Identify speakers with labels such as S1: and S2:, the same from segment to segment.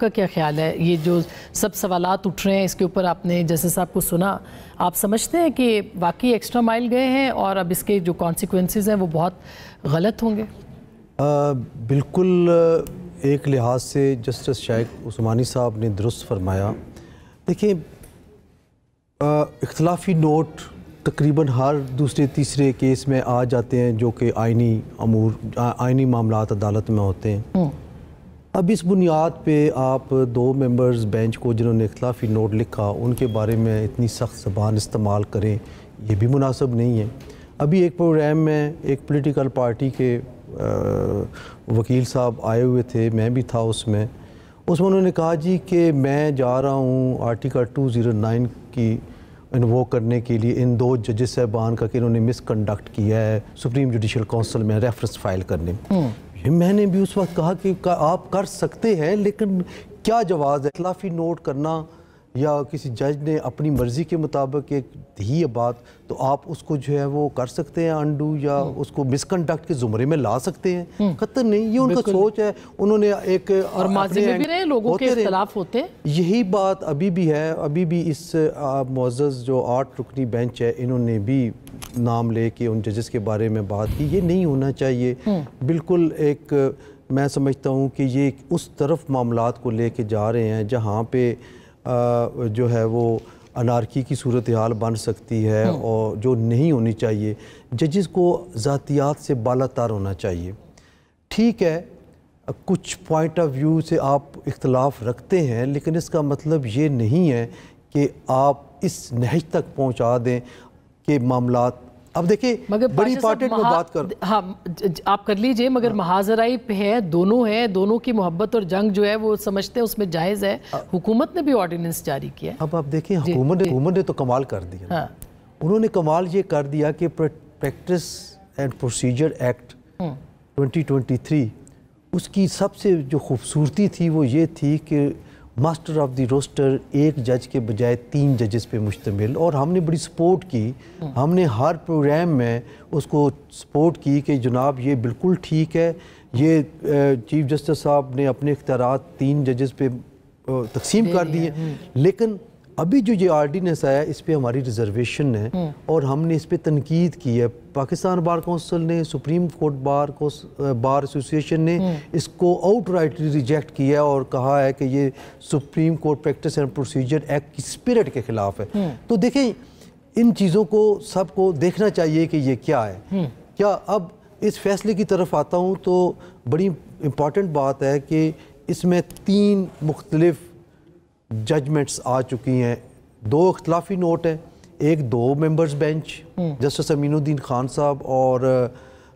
S1: का क्या ख्याल है ये जो सब सवाल उठ रहे हैं इसके ऊपर आपने जैसे साहब को सुना आप समझते हैं कि वाकई एक्स्ट्रा माइल गए हैं और अब इसके जो कॉन्सिक्वेंसेज हैं वो बहुत गलत होंगे
S2: आ, बिल्कुल एक लिहाज से जस्टिस शायक उस्मानी साहब ने दुरुस्त फरमाया देखिए इख्तलाफी नोट तकरीबन हर दूसरे तीसरे केस में आ जाते हैं जो कि आइनी अमूर आइनी मामला अदालत में होते हैं हम्म। अब इस बुनियाद पे आप दो मेंबर्स बेंच को जिन्होंने इखलाफी नोट लिखा उनके बारे में इतनी सख्त जबान इस्तेमाल करें यह भी मुनासब नहीं है अभी एक प्रोग्राम में एक पॉलिटिकल पार्टी के आ, वकील साहब आए हुए थे मैं भी था उसमें उसमें उन्होंने कहा जी कि मैं जा रहा हूँ आर्टिकल 209 की इन्वो करने के लिए इन दो जजेस साहबान का कि इन्होंने मिसकंडक्ट किया है सुप्रीम जुडिशल काउंसिल में रेफरेंस फाइल करने हम्म। मैंने भी उस वक्त कहा कि आप कर सकते हैं लेकिन क्या जवाज़ है खिलाफी नोट करना या किसी जज ने अपनी मर्ज़ी के मुताबिक एक ही बात तो आप उसको जो है वो कर सकते हैं अंडू या हम्म। उसको मिसकंडक्ट के जुमरे में ला सकते हैं हम्म। खतर नहीं ये उनका सोच है उन्होंने एक और माजी में भी रहे लोगों होते के खिलाफ होते हैं यही बात अभी भी है अभी भी इस मोज़ जो आठ रुकनी बेंच है इन्होंने भी नाम ले के उन जजेस के बारे में बात की ये नहीं होना चाहिए हम्म। बिल्कुल एक मैं समझता हूँ कि ये उस तरफ मामला को ले के जा रहे हैं जहाँ पे जो है वो अनारकी की सूरत हाल बन सकती है हम्म। और जो नहीं होनी चाहिए जजिस को ज़ातियात से बाला तार होना चाहिए ठीक है कुछ पॉइंट ऑफ व्यू से आप इख्तलाफ रखते हैं लेकिन इसका मतलब ये नहीं है कि आप इस नहज तक पहुंचा दें कि मामला अब देखिए मगर बड़ी पार्टी में बात कर
S1: हाँ आप कर लीजिए मगर हाँ। महाजराई है दोनों है दोनों की मोहब्बत और जंग जो है वो समझते हैं उसमें जायज़ है हुकूमत ने भी ऑर्डिनेंस जारी किया
S2: अब आप देखिए हुकूमत ने हुकूमत ने तो कमाल कर दिया हाँ। उन्होंने कमाल ये कर दिया कि practice and procedure act twenty उसकी सबसे जो खूबसूरती थी वो ये थी कि मास्टर ऑफ द रोस्टर एक जज के बजाय तीन जजेस पे मुश्तमिल और हमने बड़ी सपोर्ट की हमने हर प्रोग्राम में उसको सपोर्ट की कि जनाब ये बिल्कुल ठीक है ये चीफ जस्टिस साहब ने अपने इख्तार तीन जजेस पे तकसीम कर दिए हम्म। लेकिन अभी जो ये आर्डीनेंस आया इस पर हमारी रिजर्वेशन है हम्म। और हमने इस पर तनकीद की है पाकिस्तान बार कौंसिल ने सुप्रीम कोर्ट बार को बार एसोसिएशन ने हम्म। इसको आउट राइट रिजेक्ट किया है और कहा है कि ये supreme court practice and procedure act की स्पिरिट के ख़िलाफ़ है हम्म। तो देखें इन चीज़ों को सबको देखना चाहिए कि ये क्या है क्या अब इस फैसले की तरफ आता हूँ तो बड़ी इम्पॉर्टेंट बात है कि इसमें तीन मुख्तलफ जजमेंट्स आ चुकी हैं दो अख्तिलाफी नोट हैं एक दो members bench justice Aminuddin Khan साहब और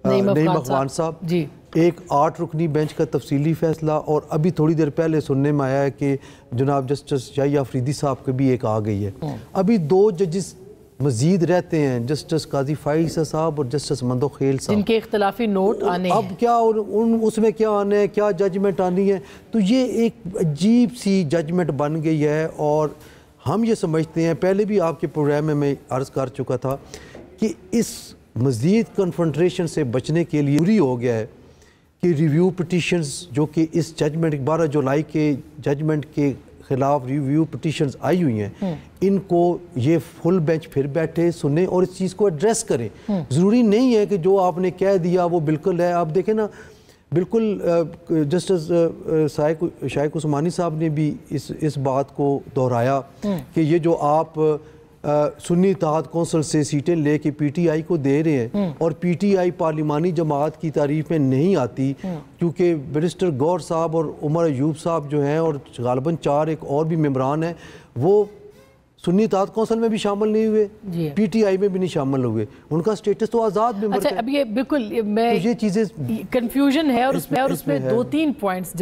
S1: नईम अफगान
S2: साहब जी एक आठ रुकनी बेंच का तफसीली फैसला और अभी थोड़ी देर पहले सुनने में आया है कि जनाब जस्टिस जाइया आफरीदी साहब की भी एक आ गई है हम्म। अभी दो जजिस मजीद रहते हैं जस्टिस काजी फाइसा साहब और जस्टिस मंदो खेल साहब इनके इख्तलाफी नोट आने अब क्या और उन उसमें क्या आने हैं क्या जजमेंट आनी है तो ये एक अजीब सी जजमेंट बन गई है और हम ये समझते हैं पहले भी आपके प्रोग्राम में मैं अर्ज़ कर चुका था कि इस मज़ीद कन्फ्रंट्रेशन से बचने के लिए जरूरी हो गया है कि रिव्यू पटिशन्स जो कि इस जजमेंट बारह जुलाई के जजमेंट के खिलाफ रिव्यू पटिशन आई हुई हैं हम्म। इनको ये फुल बेंच फिर बैठे सुने और इस चीज़ को एड्रेस करें हम्म। ज़रूरी नहीं है कि जो आपने कह दिया वो बिल्कुल है आप देखें ना बिल्कुल जस्टिस शायक उस्मानी साहब ने भी इस इस बात को दोहराया हम्म। कि ये जो आप सुन्नी इतिहाद कौंसल से सीटें ले के पी टी आई को दे रहे हैं हम्म। और पी टी आई पार्लिमानी जमात की तारीफ में नहीं आती हम्म। क्योंकि बैरिस्टर गौर साहब और उमर अयूब साहब जो हैं और गालबन चार एक और भी मम्बरान हैं वो सुन्नी ताद कौंसल में भी शामिल नहीं हुए पीटीआई में भी नहीं शामिल हुए उनका स्टेटस तो आज़ाद में अच्छा
S1: अब ये बिल्कुल तो मैं तो ये चीज़ें कंफ्यूजन है और उसमें दो तीन पॉइंट्स